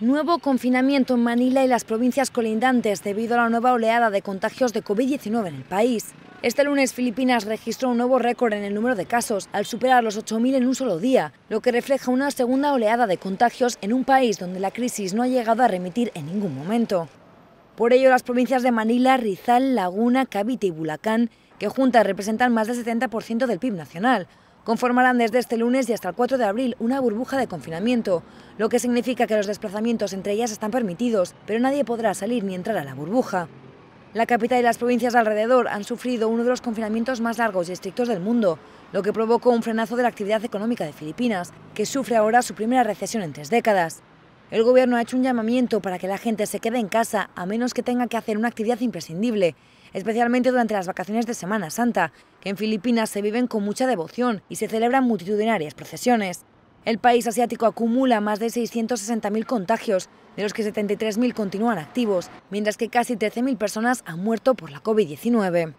Nuevo confinamiento en Manila y las provincias colindantes debido a la nueva oleada de contagios de COVID-19 en el país. Este lunes Filipinas registró un nuevo récord en el número de casos, al superar los 8.000 en un solo día, lo que refleja una segunda oleada de contagios en un país donde la crisis no ha llegado a remitir en ningún momento. Por ello, las provincias de Manila, Rizal, Laguna, Cavite y Bulacán, que juntas representan más del 70% del PIB nacional, conformarán desde este lunes y hasta el 4 de abril una burbuja de confinamiento, lo que significa que los desplazamientos entre ellas están permitidos, pero nadie podrá salir ni entrar a la burbuja. La capital y las provincias alrededor han sufrido uno de los confinamientos más largos y estrictos del mundo, lo que provocó un frenazo de la actividad económica de Filipinas, que sufre ahora su primera recesión en tres décadas. El gobierno ha hecho un llamamiento para que la gente se quede en casa a menos que tenga que hacer una actividad imprescindible, especialmente durante las vacaciones de Semana Santa, que en Filipinas se viven con mucha devoción y se celebran multitudinarias procesiones. El país asiático acumula más de 660.000 contagios, de los que 73.000 continúan activos, mientras que casi 13.000 personas han muerto por la COVID-19.